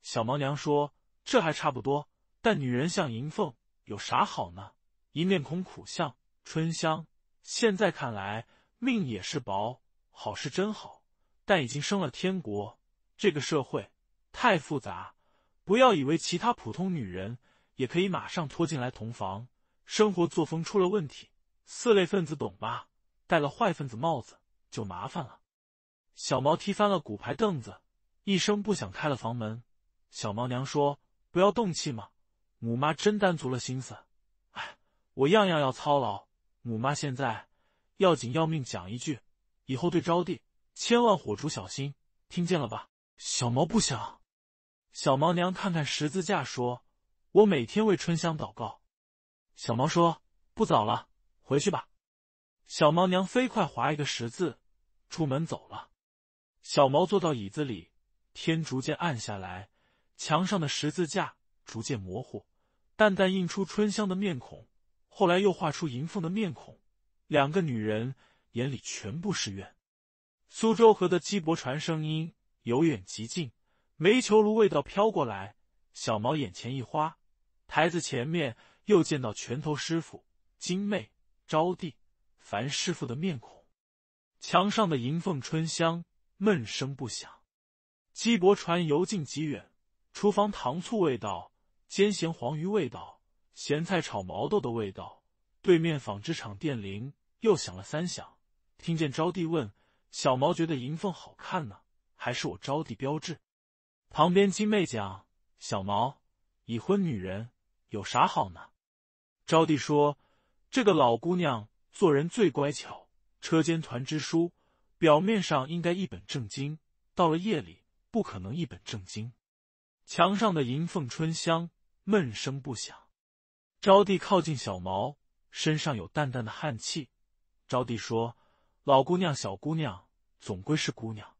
小毛娘说：“这还差不多，但女人像银凤，有啥好呢？一面孔苦相，春香。现在看来，命也是薄，好事真好。但已经生了天国，这个社会太复杂，不要以为其他普通女人也可以马上拖进来同房。生活作风出了问题，四类分子懂吧？戴了坏分子帽子就麻烦了。”小毛踢翻了骨牌凳子，一声不响开了房门。小毛娘说：“不要动气嘛，母妈真担足了心思。哎，我样样要操劳。母妈现在要紧要命，讲一句，以后对招弟千万火烛小心，听见了吧？”小毛不想。小毛娘看看十字架，说：“我每天为春香祷告。”小毛说：“不早了，回去吧。”小毛娘飞快划一个十字，出门走了。小毛坐到椅子里，天逐渐暗下来。墙上的十字架逐渐模糊，淡淡映出春香的面孔。后来又画出银凤的面孔，两个女人眼里全部是怨。苏州河的鸡驳船声音由远及近，煤球炉味道飘过来。小毛眼前一花，台子前面又见到拳头师傅、金妹、招娣、樊师傅的面孔。墙上的银凤春香闷声不响，鸡驳船由近及远。厨房糖醋味道，煎咸黄鱼味道，咸菜炒毛豆的味道。对面纺织厂电铃又响了三响。听见招娣问小毛：“觉得银凤好看呢，还是我招娣标志？”旁边金妹讲：“小毛已婚女人有啥好呢？”招娣说：“这个老姑娘做人最乖巧，车间团支书，表面上应该一本正经，到了夜里不可能一本正经。”墙上的银凤春香闷声不响。招娣靠近小毛，身上有淡淡的汗气。招娣说：“老姑娘、小姑娘，总归是姑娘。”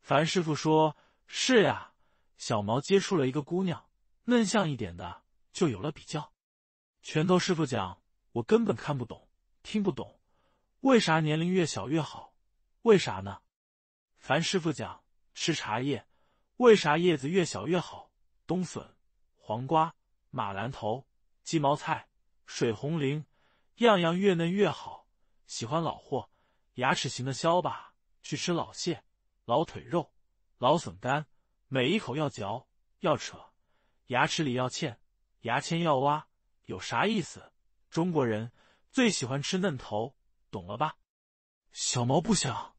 樊师傅说：“是呀，小毛接触了一个姑娘，嫩相一点的，就有了比较。”拳头师傅讲：“我根本看不懂，听不懂，为啥年龄越小越好？为啥呢？”樊师傅讲：“吃茶叶。”为啥叶子越小越好？冬笋、黄瓜、马兰头、鸡毛菜、水红菱，样样越嫩越好。喜欢老货，牙齿型的削吧，去吃老蟹、老腿肉、老笋干，每一口要嚼要扯，牙齿里要嵌，牙签要挖，有啥意思？中国人最喜欢吃嫩头，懂了吧？小毛不想，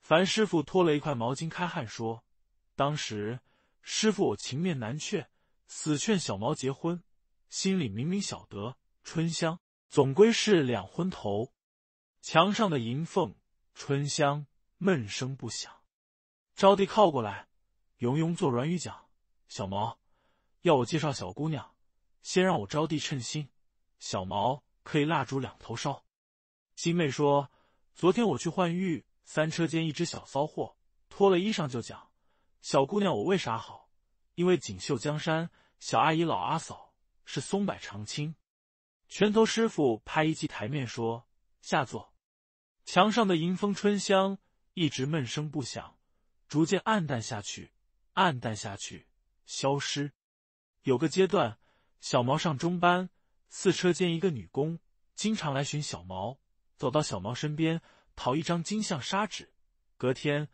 樊师傅拖了一块毛巾开汗说。当时师傅，我情面难却，死劝小毛结婚，心里明明晓得春香总归是两婚头。墙上的银凤，春香闷声不响。招娣靠过来，喁喁做软语讲：“小毛，要我介绍小姑娘，先让我招娣称心，小毛可以蜡烛两头烧。”金妹说：“昨天我去换玉三车间，一只小骚货脱了衣裳就讲。”小姑娘，我为啥好？因为锦绣江山。小阿姨，老阿嫂是松柏长青。拳头师傅拍一记台面说：“下坐。”墙上的迎风春香一直闷声不响，逐渐暗淡下去，暗淡下去，消失。有个阶段，小毛上中班，四车间一个女工经常来寻小毛，走到小毛身边，讨一张金像砂纸。隔天。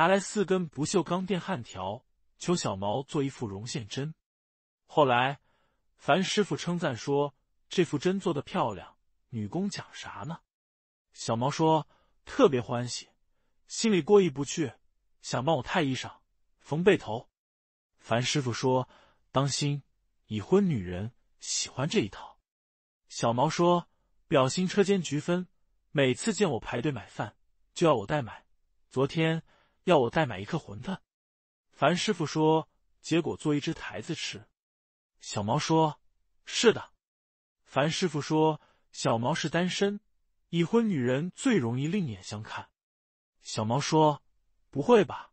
拿来四根不锈钢电焊条，求小毛做一副绒线针。后来，樊师傅称赞说：“这副针做的漂亮。”女工讲啥呢？小毛说：“特别欢喜，心里过意不去，想帮我太衣裳，缝被头。”樊师傅说：“当心，已婚女人喜欢这一套。”小毛说：“表心车间局分，每次见我排队买饭，就要我代买。昨天。”要我代买一颗馄饨，樊师傅说：“结果做一只台子吃。”小毛说：“是的。”樊师傅说：“小毛是单身，已婚女人最容易另眼相看。”小毛说：“不会吧？”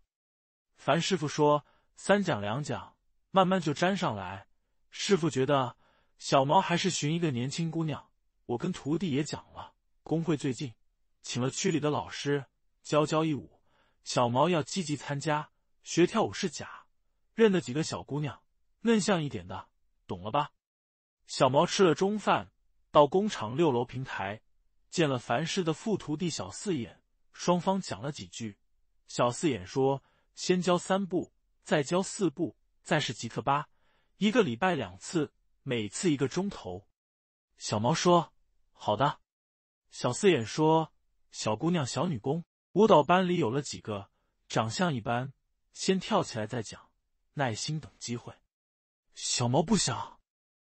樊师傅说：“三讲两讲，慢慢就粘上来。”师傅觉得小毛还是寻一个年轻姑娘。我跟徒弟也讲了，工会最近请了区里的老师教交谊舞。小毛要积极参加，学跳舞是假，认得几个小姑娘，嫩相一点的，懂了吧？小毛吃了中饭，到工厂六楼平台见了樊氏的副徒弟小四眼，双方讲了几句。小四眼说：“先教三步，再教四步，再是吉特巴，一个礼拜两次，每次一个钟头。”小毛说：“好的。”小四眼说：“小姑娘，小女工。”舞蹈班里有了几个，长相一般，先跳起来再讲，耐心等机会。小毛不想，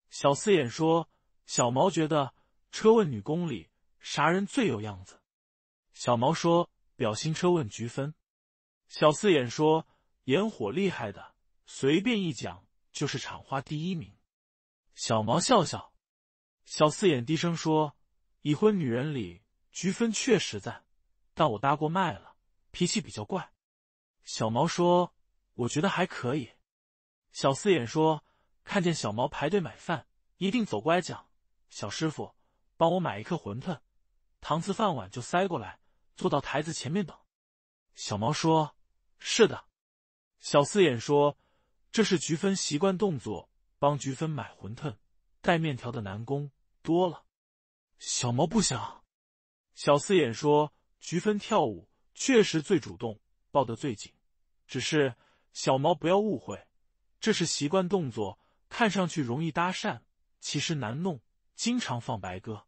小四眼说：“小毛觉得车问女工里啥人最有样子？”小毛说：“表心车问菊芬。”小四眼说：“烟火厉害的，随便一讲就是厂花第一名。”小毛笑笑，小四眼低声说：“已婚女人里，菊芬确实在。”但我搭过脉了，脾气比较怪。小毛说：“我觉得还可以。”小四眼说：“看见小毛排队买饭，一定走过来讲小师傅，帮我买一颗馄饨，搪瓷饭碗就塞过来，坐到台子前面等。”小毛说：“是的。”小四眼说：“这是菊芬习惯动作，帮菊芬买馄饨、带面条的南宫多了。”小毛不想。小四眼说。菊芬跳舞确实最主动，抱得最紧。只是小毛不要误会，这是习惯动作，看上去容易搭讪，其实难弄。经常放白鸽。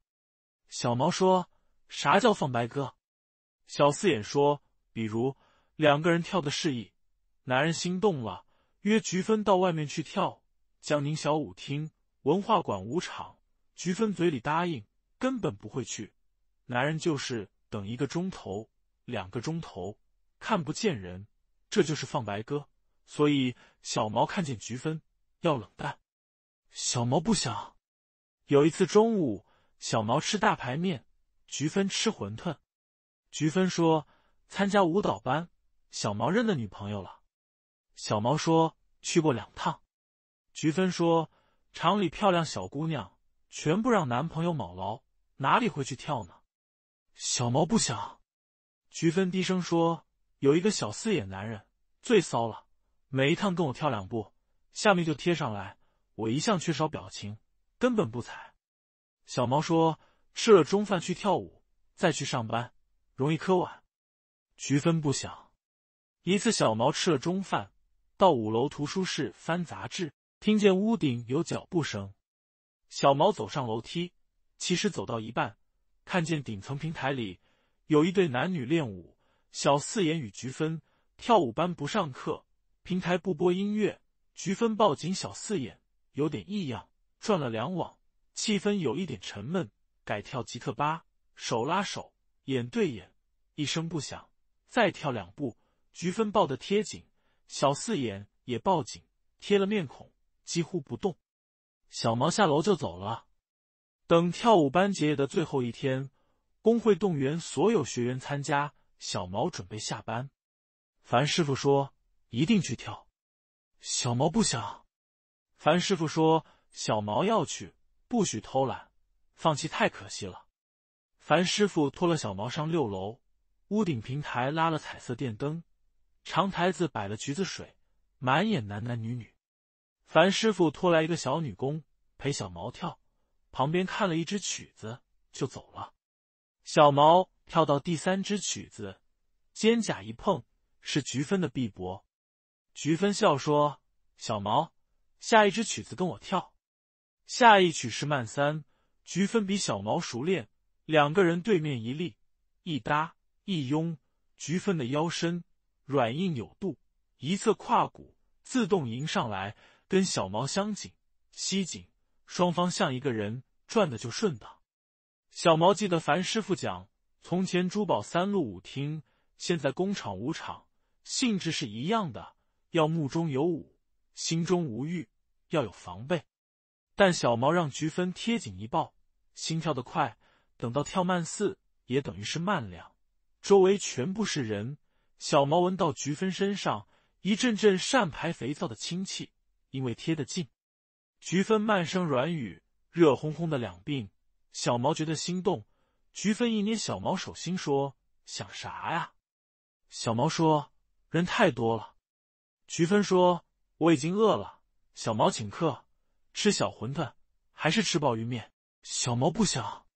小毛说：“啥叫放白鸽？”小四眼说：“比如两个人跳的示意，男人心动了，约菊芬到外面去跳。江宁小舞厅、文化馆舞场，菊芬嘴里答应，根本不会去。男人就是……”等一个钟头，两个钟头，看不见人，这就是放白鸽。所以小毛看见菊芬要冷淡。小毛不想。有一次中午，小毛吃大排面，菊芬吃馄饨。菊芬说参加舞蹈班。小毛认的女朋友了。小毛说去过两趟。菊芬说厂里漂亮小姑娘全部让男朋友卯牢，哪里会去跳呢？小毛不想，菊芬低声说：“有一个小四眼男人，最骚了，每一趟跟我跳两步，下面就贴上来。我一向缺少表情，根本不睬。”小毛说：“吃了中饭去跳舞，再去上班，容易磕碗。”菊芬不想。一次，小毛吃了中饭，到五楼图书室翻杂志，听见屋顶有脚步声，小毛走上楼梯，其实走到一半。看见顶层平台里有一对男女练舞，小四眼与菊芬跳舞班不上课，平台不播音乐，菊芬抱紧小四眼，有点异样，转了两网，气氛有一点沉闷，改跳吉特巴，手拉手，眼对眼，一声不响，再跳两步，菊芬抱得贴紧，小四眼也抱紧，贴了面孔，几乎不动，小毛下楼就走了。等跳舞班结业的最后一天，工会动员所有学员参加。小毛准备下班，樊师傅说：“一定去跳。”小毛不想。樊师傅说：“小毛要去，不许偷懒，放弃太可惜了。”樊师傅拖了小毛上六楼屋顶平台，拉了彩色电灯，长台子摆了橘子水，满眼男男女女。樊师傅拖来一个小女工陪小毛跳。旁边看了一支曲子就走了，小毛跳到第三支曲子，肩甲一碰是菊芬的臂膊，菊芬笑说：“小毛，下一支曲子跟我跳。”下一曲是慢三，菊芬比小毛熟练，两个人对面一立，一搭一拥，菊芬的腰身软硬有度，一侧胯骨自动迎上来跟小毛相紧吸紧。双方像一个人转的就顺当。小毛记得樊师傅讲，从前珠宝三路舞厅，现在工厂舞场，性质是一样的，要目中有五。心中无欲，要有防备。但小毛让菊芬贴紧一抱，心跳得快，等到跳慢四，也等于是慢两。周围全部是人。小毛闻到菊芬身上一阵阵扇牌肥皂的清气，因为贴得近。菊芬慢声软语，热烘烘的两鬓，小毛觉得心动。菊芬一捏小毛手心，说：“想啥呀？”小毛说：“人太多了。”菊芬说：“我已经饿了，小毛请客，吃小馄饨还是吃鲍鱼面？”小毛不想。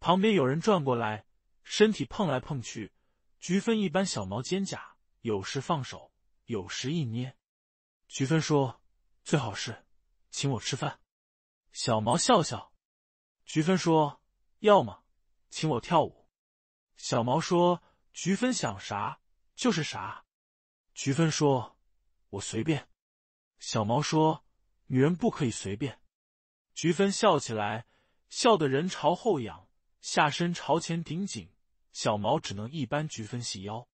旁边有人转过来，身体碰来碰去。菊芬一般小毛肩胛，有时放手，有时一捏。菊芬说：“最好是。”请我吃饭，小毛笑笑。菊芬说：“要么请我跳舞。”小毛说：“菊芬想啥就是啥。”菊芬说：“我随便。”小毛说：“女人不可以随便。”菊芬笑起来，笑得人朝后仰，下身朝前顶紧。小毛只能一般菊芬细腰。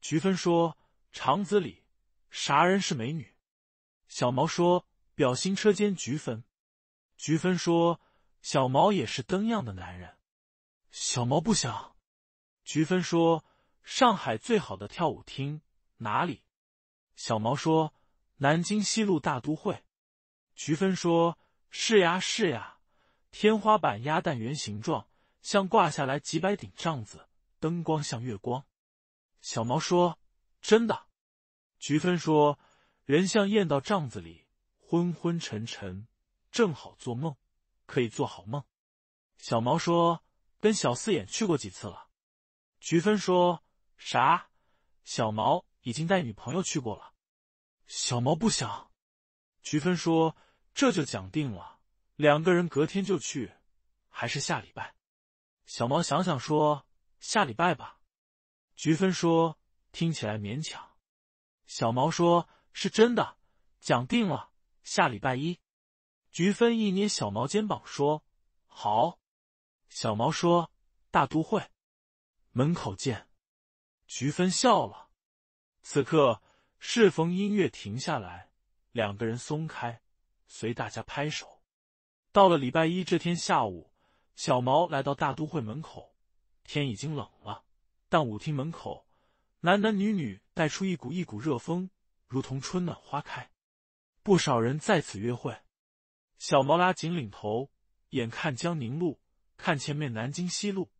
菊芬说：“肠子里啥人是美女？”小毛说。表心车间，菊芬。菊芬说：“小毛也是灯样的男人。”小毛不想。菊芬说：“上海最好的跳舞厅哪里？”小毛说：“南京西路大都会。”菊芬说：“是呀，是呀，天花板鸭蛋圆形状，像挂下来几百顶帐子，灯光像月光。”小毛说：“真的。”菊芬说：“人像咽到帐子里。”昏昏沉沉，正好做梦，可以做好梦。小毛说：“跟小四眼去过几次了。”菊芬说：“啥？”小毛已经带女朋友去过了。小毛不想。菊芬说：“这就讲定了，两个人隔天就去，还是下礼拜。”小毛想想说：“下礼拜吧。”菊芬说：“听起来勉强。”小毛说：“是真的，讲定了。”下礼拜一，菊芬一捏小毛肩膀说：“好。”小毛说：“大都会，门口见。”菊芬笑了。此刻适逢音乐停下来，两个人松开，随大家拍手。到了礼拜一这天下午，小毛来到大都会门口，天已经冷了，但舞厅门口男男女女带出一股一股热风，如同春暖花开。不少人在此约会。小毛拉紧领头，眼看江宁路，看前面南京西路。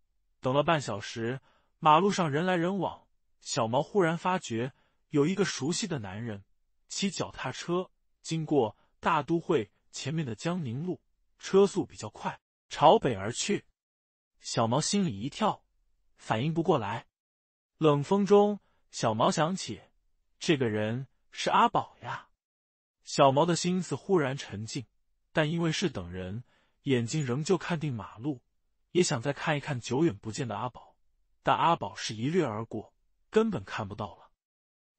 等了半小时，马路上人来人往。小毛忽然发觉有一个熟悉的男人骑脚踏车经过大都会前面的江宁路，车速比较快，朝北而去。小毛心里一跳，反应不过来。冷风中，小毛想起，这个人是阿宝呀。小毛的心思忽然沉静，但因为是等人，眼睛仍旧看定马路，也想再看一看久远不见的阿宝，但阿宝是一掠而过，根本看不到了。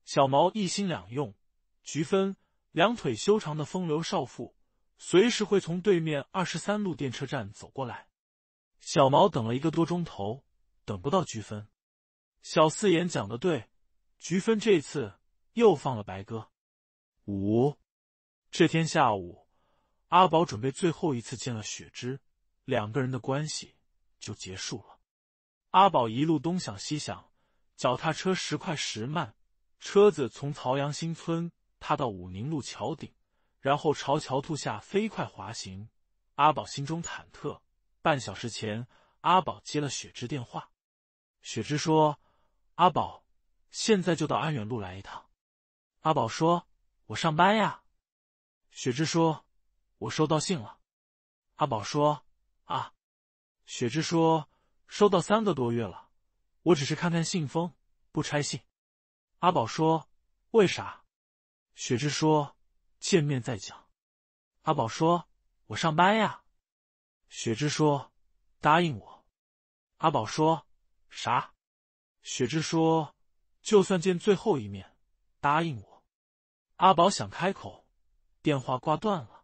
小毛一心两用，菊芬两腿修长的风流少妇，随时会从对面二十三路电车站走过来。小毛等了一个多钟头，等不到菊芬。小四眼讲的对，菊芬这次又放了白鸽。五。这天下午，阿宝准备最后一次见了雪芝，两个人的关系就结束了。阿宝一路东想西想，脚踏车时快时慢，车子从曹杨新村踏到武宁路桥顶，然后朝桥兔下飞快滑行。阿宝心中忐忑。半小时前，阿宝接了雪芝电话，雪芝说：“阿宝，现在就到安远路来一趟。”阿宝说：“我上班呀。”雪芝说：“我收到信了。”阿宝说：“啊。”雪芝说：“收到三个多月了，我只是看看信封，不拆信。”阿宝说：“为啥？”雪芝说：“见面再讲。”阿宝说：“我上班呀。”雪芝说：“答应我。”阿宝说：“啥？”雪芝说：“就算见最后一面，答应我。”阿宝想开口。电话挂断了，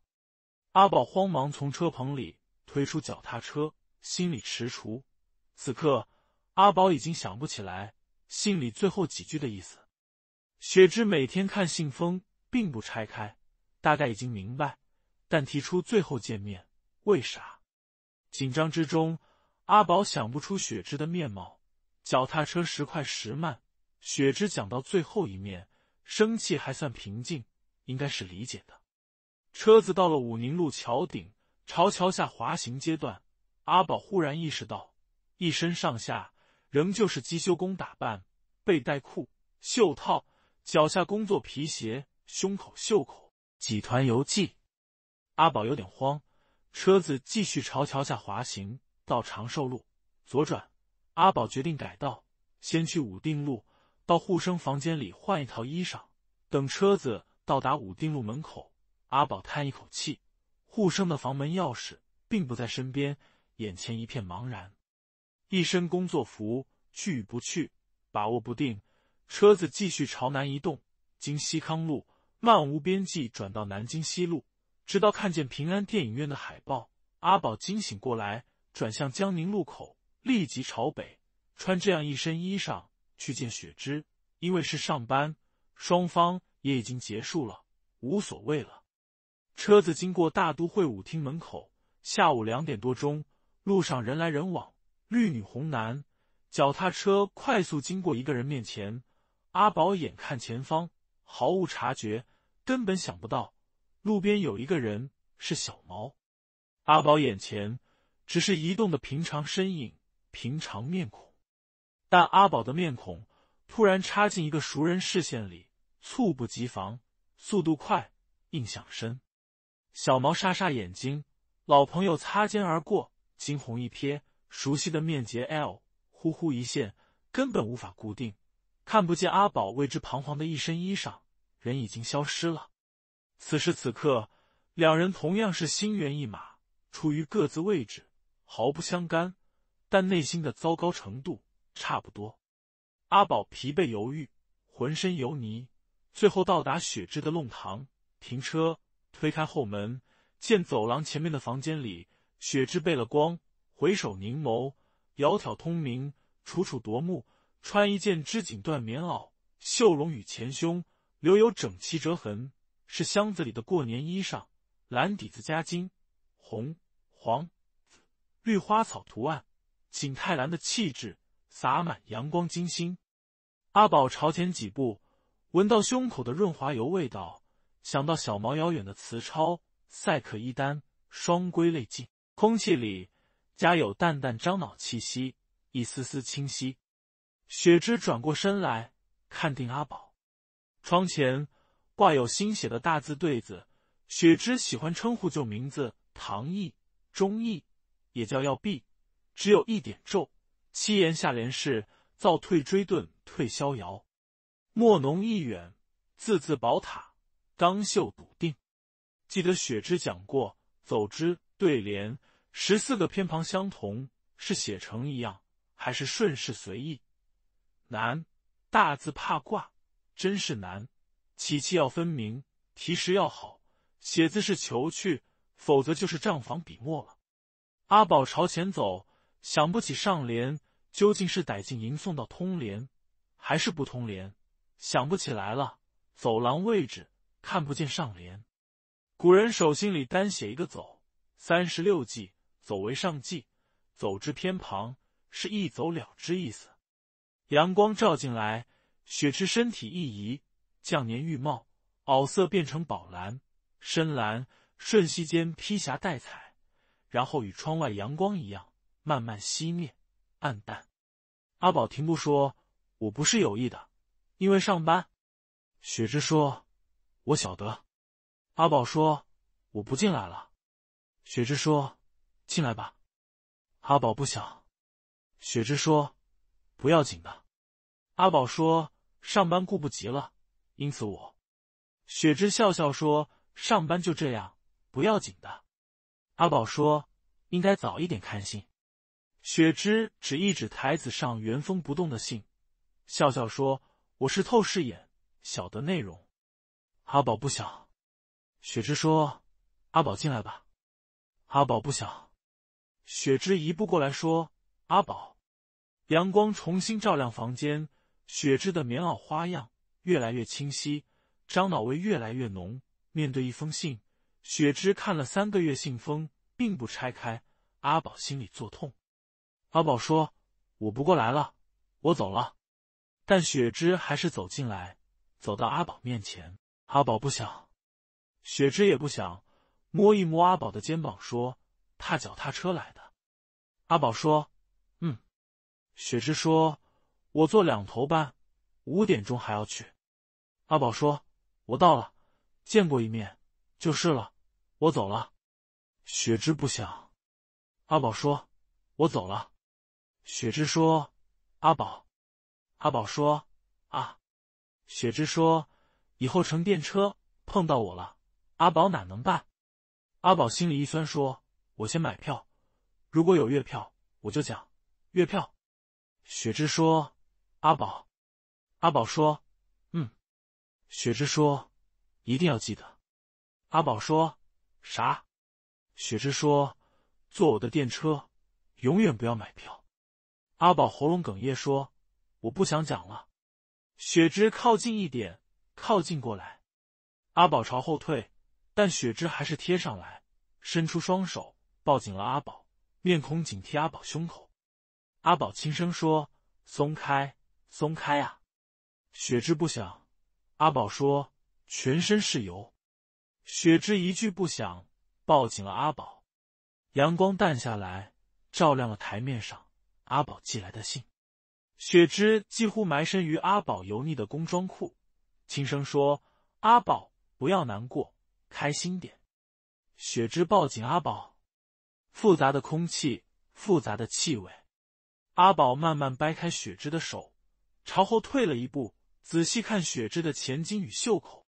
阿宝慌忙从车棚里推出脚踏车，心里踟蹰。此刻，阿宝已经想不起来信里最后几句的意思。雪芝每天看信封，并不拆开，大概已经明白，但提出最后见面，为啥？紧张之中，阿宝想不出雪芝的面貌。脚踏车时快时慢。雪芝讲到最后一面，生气还算平静，应该是理解的。车子到了武宁路桥顶，朝桥下滑行阶段，阿宝忽然意识到，一身上下仍旧是机修工打扮，背带裤、袖套，脚下工作皮鞋，胸口袖口几团油迹。阿宝有点慌。车子继续朝桥下滑行，到长寿路左转。阿宝决定改道，先去武定路，到护生房间里换一套衣裳。等车子到达武定路门口。阿宝叹一口气，护生的房门钥匙并不在身边，眼前一片茫然。一身工作服，去与不去，把握不定。车子继续朝南移动，经西康路，漫无边际，转到南京西路，直到看见平安电影院的海报，阿宝惊醒过来，转向江宁路口，立即朝北。穿这样一身衣裳去见雪芝，因为是上班，双方也已经结束了，无所谓了。车子经过大都会舞厅门口，下午两点多钟，路上人来人往，绿女红男，脚踏车快速经过一个人面前。阿宝眼看前方，毫无察觉，根本想不到路边有一个人是小毛。阿宝眼前只是移动的平常身影、平常面孔，但阿宝的面孔突然插进一个熟人视线里，猝不及防，速度快，印象深。小毛沙沙眼睛，老朋友擦肩而过，惊鸿一瞥，熟悉的面颊 L，呼呼一现，根本无法固定，看不见阿宝为之彷徨的一身衣裳，人已经消失了。此时此刻，两人同样是心猿意马，出于各自位置，毫不相干，但内心的糟糕程度差不多。阿宝疲惫犹豫，浑身油泥，最后到达雪芝的弄堂，停车。推开后门，见走廊前面的房间里，雪芝背了光，回首凝眸，窈窕通明，楚楚夺目。穿一件织锦缎棉袄，袖笼与前胸留有整齐折痕，是箱子里的过年衣裳。蓝底子加金、红、黄、绿花草图案，景泰蓝的气质洒满阳光金星。阿宝朝前几步，闻到胸口的润滑油味道。想到小毛遥远的词抄“塞克一单双归泪尽，空气里夹有淡淡樟脑气息，一丝丝清晰。雪芝转过身来看定阿宝，窗前挂有新写的大字对子。雪芝喜欢称呼旧名字唐毅、钟毅，也叫要弼，只有一点皱。七言下联是：造退追遁退逍遥，墨浓意远，字字宝塔。刚秀笃定，记得雪芝讲过，走之对联十四个偏旁相同，是写成一样还是顺势随意？难，大字怕挂，真是难。起气要分明，提实要好。写字是求去，否则就是账房笔墨了。阿宝朝前走，想不起上联究竟是逮进吟诵到通联，还是不通联，想不起来了。走廊位置。看不见上联，古人手心里单写一个走，三十六计，走为上计，走之偏旁是一走了之意思。阳光照进来，雪芝身体一移，降年玉貌，袄色变成宝蓝、深蓝，瞬息间披霞带彩，然后与窗外阳光一样慢慢熄灭、暗淡。阿宝停步说：“我不是有意的，因为上班。”雪芝说。我晓得，阿宝说：“我不进来了。”雪芝说：“进来吧。”阿宝不想。雪芝说：“不要紧的。”阿宝说：“上班顾不及了，因此我。”雪芝笑笑说：“上班就这样，不要紧的。”阿宝说：“应该早一点看信。”雪芝指一指台子上原封不动的信，笑笑说：“我是透视眼，晓得内容。”阿宝不小，雪芝说：“阿宝进来吧。”阿宝不小，雪芝一步过来，说：“阿宝。”阳光重新照亮房间，雪芝的棉袄花样越来越清晰，樟脑味越来越浓。面对一封信，雪芝看了三个月，信封并不拆开。阿宝心里作痛。阿宝说：“我不过来了，我走了。”但雪芝还是走进来，走到阿宝面前。阿宝不想，雪芝也不想。摸一摸阿宝的肩膀，说：“踏脚踏车来的。”阿宝说：“嗯。”雪芝说：“我坐两头班，五点钟还要去。”阿宝说：“我到了，见过一面就是了，我走了。”雪芝不想。阿宝说：“我走了。”雪芝说：“阿宝。”阿宝说：“啊。”雪芝说。以后乘电车碰到我了，阿宝哪能办？阿宝心里一酸，说：“我先买票，如果有月票，我就讲月票。”雪芝说：“阿宝。”阿宝说：“嗯。”雪芝说：“一定要记得。”阿宝说：“啥？”雪芝说：“坐我的电车，永远不要买票。”阿宝喉咙哽咽说：“我不想讲了。”雪芝靠近一点。靠近过来，阿宝朝后退，但雪芝还是贴上来，伸出双手抱紧了阿宝，面孔紧贴阿宝胸口。阿宝轻声说：“松开，松开啊！”雪芝不想。阿宝说：“全身是油。”雪芝一句不响，抱紧了阿宝。阳光淡下来，照亮了台面上阿宝寄来的信。雪芝几乎埋身于阿宝油腻的工装裤。轻声说：“阿宝，不要难过，开心点。”雪芝抱紧阿宝，复杂的空气，复杂的气味。阿宝慢慢掰开雪芝的手，朝后退了一步，仔细看雪芝的前襟与袖口。